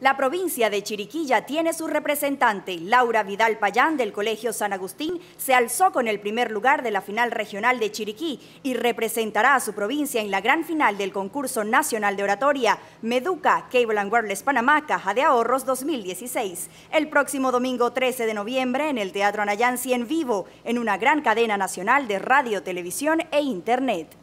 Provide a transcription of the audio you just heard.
La provincia de Chiriquilla tiene su representante. Laura Vidal Payán del Colegio San Agustín se alzó con el primer lugar de la final regional de Chiriquí y representará a su provincia en la gran final del concurso nacional de oratoria Meduca Cable and Wireless Panamá Caja de Ahorros 2016. El próximo domingo 13 de noviembre en el Teatro Anayansi en vivo, en una gran cadena nacional de radio, televisión e internet.